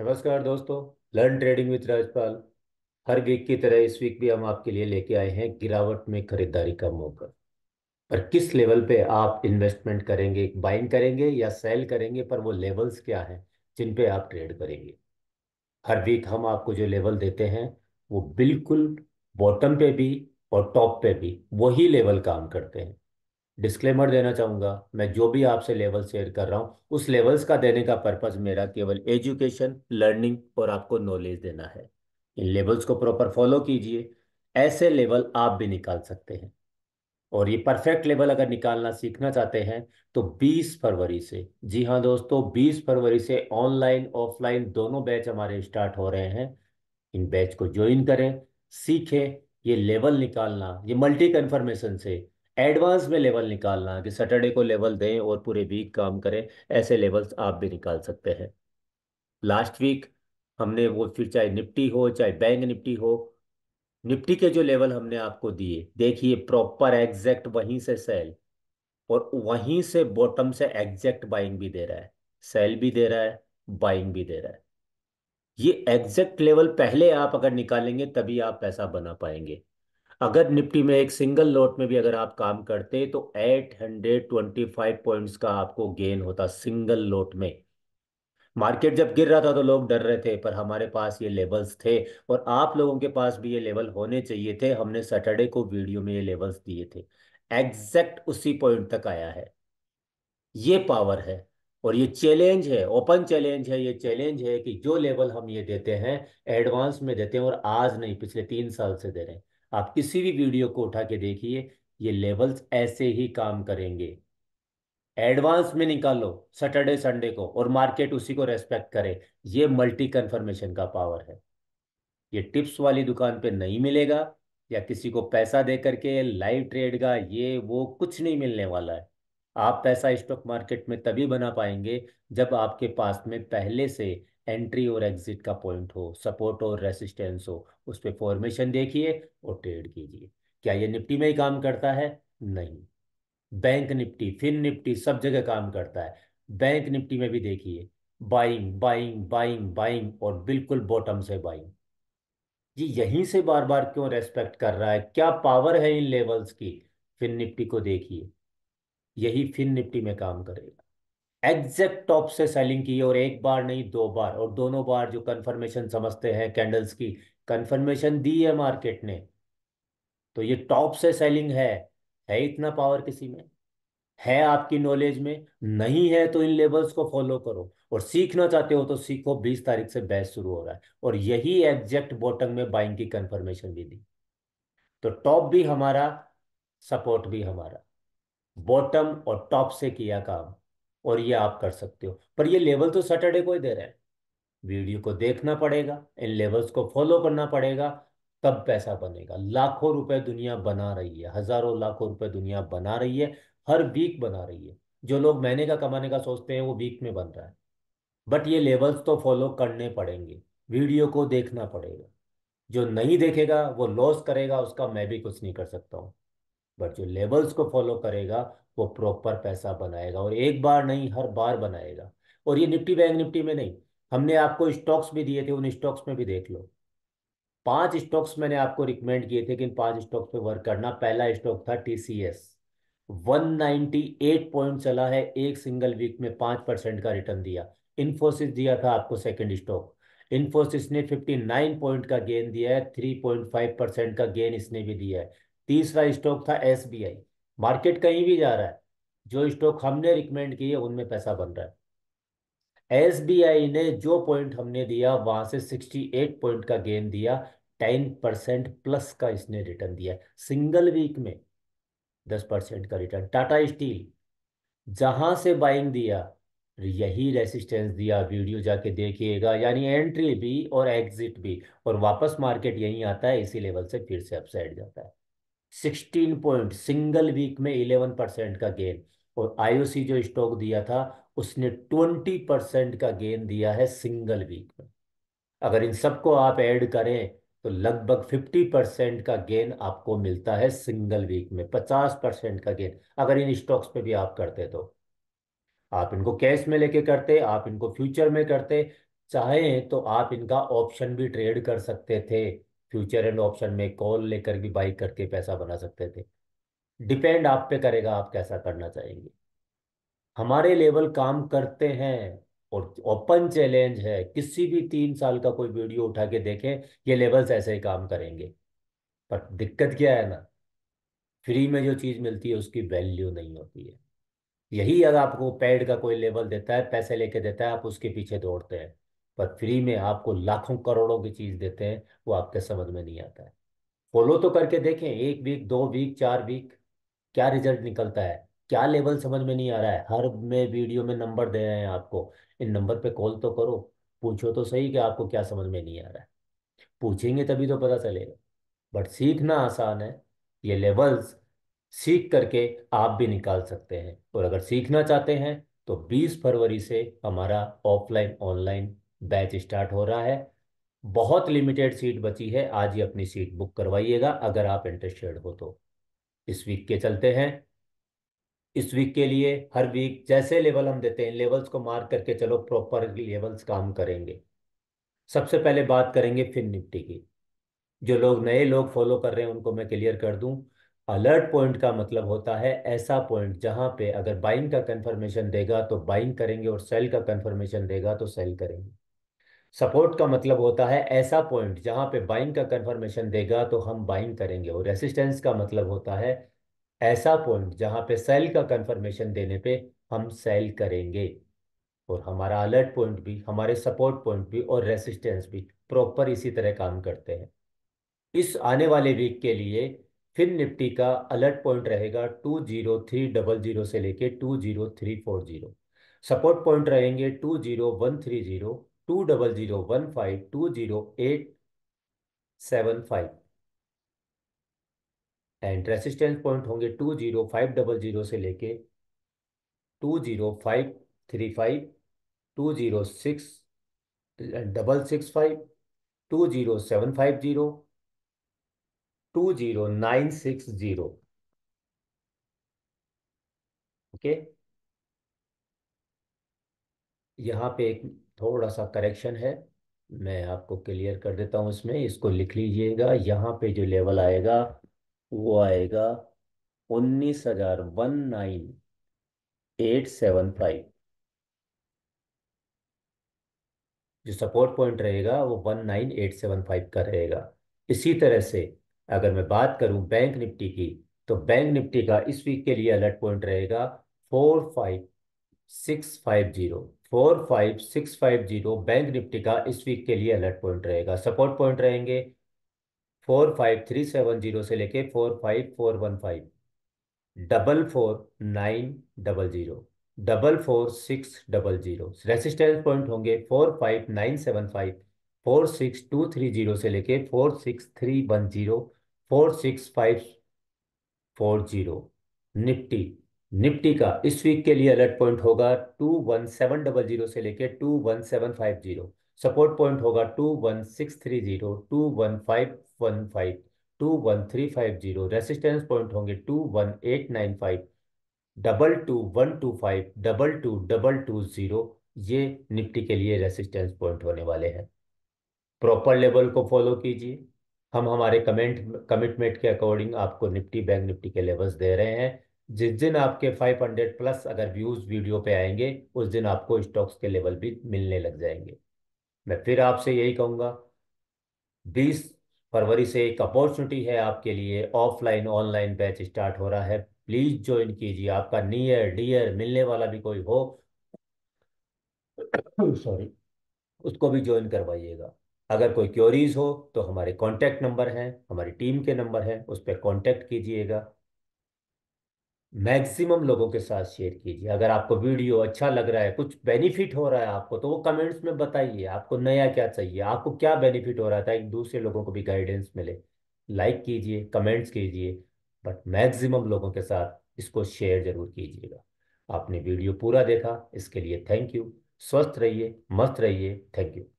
नमस्कार दोस्तों learn trading with Rajpal हर वीक की तरह इस वीक भी हम आपके लिए लेके आए हैं गिरावट में खरीदारी का मौका पर किस लेवल पे आप इन्वेस्टमेंट करेंगे बाइंग करेंगे या सेल करेंगे पर वो लेवल्स क्या हैं जिन पे आप ट्रेड करेंगे हर वीक हम आपको जो लेवल देते हैं वो बिल्कुल बॉटम पे भी और टॉप पे भी वही लेवल काम करते हैं डिस्क्लेमर देना चाहूँगा मैं जो भी आपसे लेवल शेयर कर रहा हूँ उस लेवल्स का देने का पर्पज़ मेरा केवल एजुकेशन लर्निंग और आपको नॉलेज देना है इन लेवल्स को प्रॉपर फॉलो कीजिए ऐसे लेवल आप भी निकाल सकते हैं और ये परफेक्ट लेवल अगर निकालना सीखना चाहते हैं तो 20 फरवरी से जी हाँ दोस्तों 20 फरवरी से ऑनलाइन ऑफलाइन दोनों बैच हमारे स्टार्ट हो रहे हैं इन बैच को ज्वाइन करें सीखें ये लेवल निकालना ये मल्टी कन्फर्मेशन से एडवांस में लेवल निकालना कि सैटरडे को लेवल दें और पूरे वीक काम करें ऐसे लेवल्स आप भी निकाल सकते हैं लास्ट वीक हमने वो फिर चाहे निफ्टी हो चाहे बैंक निफ्टी हो निफ्टी के जो लेवल हमने आपको दिए देखिए प्रॉपर एग्जैक्ट वहीं से सेल और वहीं से बॉटम से एग्जैक्ट बाइंग भी दे रहा है सेल भी दे रहा है बाइंग भी दे रहा है ये एग्जैक्ट लेवल पहले आप अगर निकालेंगे तभी आप पैसा बना पाएंगे अगर निफ्टी में एक सिंगल लॉट में भी अगर आप काम करते तो 825 पॉइंट्स का आपको गेन होता सिंगल लॉट में मार्केट जब गिर रहा था तो लोग डर रहे थे पर हमारे पास ये लेवल्स थे और आप लोगों के पास भी ये लेवल होने चाहिए थे हमने सैटरडे को वीडियो में ये लेवल्स दिए थे एग्जैक्ट उसी पॉइंट तक आया है ये पावर है और ये चैलेंज है ओपन चैलेंज है ये चैलेंज है कि जो लेवल हम ये देते हैं एडवांस में देते हैं और आज नहीं पिछले तीन साल से दे रहे हैं आप किसी भी वीडियो को उठा के देखिए ये लेवल्स ऐसे ही काम करेंगे एडवांस में निकालो सैटरडे संडे को और मार्केट उसी को रेस्पेक्ट करे ये मल्टी कन्फर्मेशन का पावर है ये टिप्स वाली दुकान पे नहीं मिलेगा या किसी को पैसा दे करके लाइव ट्रेड का ये वो कुछ नहीं मिलने वाला है आप पैसा स्टॉक मार्केट में तभी बना पाएंगे जब आपके पास में पहले से एंट्री और एग्जिट का पॉइंट हो सपोर्ट और रेसिस्टेंस हो उस पर फॉर्मेशन देखिए और ट्रेड कीजिए क्या ये निफ्टी में ही काम करता है नहीं बैंक निफ्टी फिन निफ्टी सब जगह काम करता है बैंक निफ्टी में भी देखिए बाइंग बाइंग बाइंग बाइंग और बिल्कुल बॉटम से बाइंग जी यहीं से बार बार क्यों रेस्पेक्ट कर रहा है क्या पावर है इन लेवल्स की फिन निफ्टी को देखिए यही फिन निफ्टी में काम करेगा एग्जैक्ट टॉप से सेलिंग की और एक बार नहीं दो बार और दोनों बार जो कंफर्मेशन समझते हैं कैंडल्स की कंफर्मेशन दी है मार्केट ने तो ये टॉप से सेलिंग है है इतना पावर किसी में है आपकी नॉलेज में नहीं है तो इन लेवल्स को फॉलो करो और सीखना चाहते हो तो सीखो बीस तारीख से बैच शुरू हो रहा है और यही एग्जैक्ट बॉटम में बाइंग की कंफर्मेशन भी दी तो टॉप भी हमारा सपोर्ट भी हमारा बॉटम और टॉप से किया काम और ये आप कर सकते हो पर ये लेवल तो सैटरडे को ही दे रहे हैं वीडियो को देखना पड़ेगा इन लेवल्स को फॉलो करना पड़ेगा तब पैसा बनेगा लाखों रुपए दुनिया बना रही है हजारों लाखों रुपए दुनिया बना रही है हर वीक बना रही है जो लोग महीने का कमाने का सोचते हैं वो वीक में बन रहा है बट ये लेवल्स तो फॉलो करने पड़ेंगे वीडियो को देखना पड़ेगा जो नहीं देखेगा वो लॉस करेगा उसका मैं भी कुछ नहीं कर सकता हूँ बट जो लेवल्स को फॉलो करेगा वो प्रॉपर पैसा बनाएगा और एक बार नहीं हर बार बनाएगा और ये निफ्टी बैंक निफ्टी में नहीं हमने आपको स्टॉक्स भी दिए थे उन स्टॉक्स में भी देख लो पांच स्टॉक्स मैंने आपको रिकमेंड किए थे कि इन पांच स्टॉक्स पे वर्क करना पहला स्टॉक था टीसीएस 198 पॉइंट चला है एक सिंगल वीक में पांच परसेंट का रिटर्न दिया इन्फोसिस दिया था आपको सेकंड स्टॉक इन्फोसिस ने 59 पॉइंट का गेन दिया है 3.5 परसेंट का गेन इसने भी दिया है तीसरा स्टॉक था एस मार्केट कहीं भी जा रहा है जो स्टॉक हमने रिकमेंड किए उनमें पैसा बन रहा है एस ने जो पॉइंट हमने दिया वहां से 68 पॉइंट का गेन दिया 10 परसेंट प्लस का इसने रिटर्न दिया सिंगल वीक में 10 परसेंट का रिटर्न टाटा स्टील जहां से बाइंग दिया यही रेसिस्टेंस दिया वीडियो जाके देखिएगा यानी एंट्री भी और एग्जिट भी और वापस मार्केट यहीं आता है इसी लेवल से फिर से अपसाइड जाता है सिक्सटीन पॉइंट सिंगल वीक में इलेवन परसेंट का गेन और आईओसी जो स्टॉक दिया था उसने ट्वेंटी परसेंट का गेन दिया है सिंगल वीक में अगर इन सबको आप ऐड करें तो लगभग फिफ्टी परसेंट का गेन आपको मिलता है सिंगल वीक में पचास परसेंट का गेन अगर इन स्टॉक्स पे भी आप करते तो आप इनको कैश में लेके करते आप इनको फ्यूचर में करते चाहे तो आप इनका ऑप्शन भी ट्रेड कर सकते थे फ्यूचर एंड ऑप्शन में कॉल लेकर भी बाई करके पैसा बना सकते थे डिपेंड आप पे करेगा आप कैसा करना चाहेंगे हमारे लेवल काम करते हैं और ओपन चैलेंज है किसी भी तीन साल का कोई वीडियो उठा के देखें ये लेवल्स ऐसे ही काम करेंगे पर दिक्कत क्या है ना फ्री में जो चीज़ मिलती है उसकी वैल्यू नहीं होती है यही अगर आपको पेड का कोई लेवल देता है पैसे लेके देता है आप उसके पीछे दौड़ते हैं पर फ्री में आपको लाखों करोड़ों की चीज देते हैं वो आपके समझ में नहीं आता है फॉलो तो करके देखें एक वीक दो वीक चार वीक क्या रिजल्ट निकलता है क्या लेवल समझ में नहीं आ रहा है हर में वीडियो में नंबर दे रहे हैं आपको इन नंबर पे कॉल तो करो पूछो तो सही कि आपको क्या समझ में नहीं आ रहा है पूछेंगे तभी तो पता चलेगा बट सीखना आसान है ये लेवल्स सीख करके आप भी निकाल सकते हैं और अगर सीखना चाहते हैं तो 20 फरवरी से हमारा ऑफलाइन ऑनलाइन बैच स्टार्ट हो रहा है बहुत लिमिटेड सीट बची है आज ही अपनी सीट बुक करवाइएगा अगर आप इंटरेस्टेड हो तो इस वीक के चलते हैं इस वीक के लिए हर वीक जैसे लेवल हम देते हैं लेवल्स को मार्क करके चलो प्रॉपर लेवल्स काम करेंगे सबसे पहले बात करेंगे फिन निफ्टी की जो लोग नए लोग फॉलो कर रहे हैं उनको मैं क्लियर कर दूं अलर्ट पॉइंट का मतलब होता है ऐसा पॉइंट जहां पे अगर बाइंग का कंफर्मेशन देगा तो बाइंग करेंगे और सेल का कंफर्मेशन देगा तो सेल करेंगे सपोर्ट का मतलब होता है ऐसा पॉइंट जहां पे बाइंग का कंफर्मेशन देगा तो हम बाइंग करेंगे और रेसिस्टेंस का मतलब होता है ऐसा पॉइंट जहां पे सेल का कंफर्मेशन देने पे हम सेल करेंगे और हमारा अलर्ट पॉइंट भी हमारे सपोर्ट पॉइंट भी और रेसिस्टेंस भी प्रॉपर इसी तरह काम करते हैं इस आने वाले वीक के लिए फिर निफ्टी का अलर्ट पॉइंट रहेगा two zero three double zero से लेके two zero three four zero support point रहेंगे two zero one three zero two double zero one five two zero eight seven five and resistance point होंगे two zero five double zero से लेके two zero five three five two zero six double six five two zero seven five zero two zero nine six zero okay यहाँ पे एक थोड़ा सा correction है मैं आपको क्लियर कर देता हूं इसमें इसको लिख लीजिएगा यहाँ पे जो लेवल आएगा वो आएगा उन्नीस हजार one nine eight seven five जो सपोर्ट पॉइंट रहेगा वो one nine eight seven five का रहेगा इसी तरह से अगर मैं बात करूं बैंक निफ्टी की तो बैंक निफ्टी का इस वीक के लिए अलर्ट पॉइंट रहेगा four five six five zero four five six five zero bank Nifty का इस वीक के लिए अलर्ट पॉइंट रहेगा सपोर्ट पॉइंट रहेंगे four five three seven zero से लेके four five four one five double four nine double zero double four six double zero resistance point होंगे four five nine seven five four six two three zero से लेके four six three one zero four six five four zero Nifty Nifty का इस week के लिए alert point होगा two one seven double zero से लेके two one seven five zero support point होगा two one six three zero two one five one five two one three five zero resistance point होंगे two one eight nine five double two one two five double two double two zero ये Nifty के लिए resistance point होने वाले हैं proper level को follow कीजिए हम हमारे कमेंट कमिटमेंट के अकॉर्डिंग आपको निफ्टी बैंक निफ्टी के लेवल्स दे रहे हैं जिस दिन आपके 500 प्लस अगर व्यूज वीडियो पे आएंगे उस दिन आपको स्टॉक्स के लेवल भी मिलने लग जाएंगे मैं फिर आपसे यही कहूंगा बीस फरवरी से एक अपॉर्चुनिटी है आपके लिए ऑफलाइन ऑनलाइन बैच स्टार्ट हो रहा है प्लीज ज्वाइन कीजिए आपका नियर डियर मिलने वाला भी कोई हो सॉरी उसको भी ज्वाइन करवाइएगा अगर कोई क्योरीज हो तो हमारे कांटेक्ट नंबर है हमारी टीम के नंबर है उस पर कॉन्टेक्ट कीजिएगा मैक्सिमम लोगों के साथ शेयर कीजिए अगर आपको वीडियो अच्छा लग रहा है कुछ बेनिफिट हो रहा है आपको तो वो कमेंट्स में बताइए आपको नया क्या चाहिए आपको क्या बेनिफिट हो रहा था एक दूसरे लोगों को भी गाइडेंस मिले लाइक कीजिए कमेंट्स कीजिए बट मैक्सिमम लोगों के साथ इसको शेयर जरूर कीजिएगा आपने वीडियो पूरा देखा इसके लिए थैंक यू स्वस्थ रहिए मस्त रहिए थैंक यू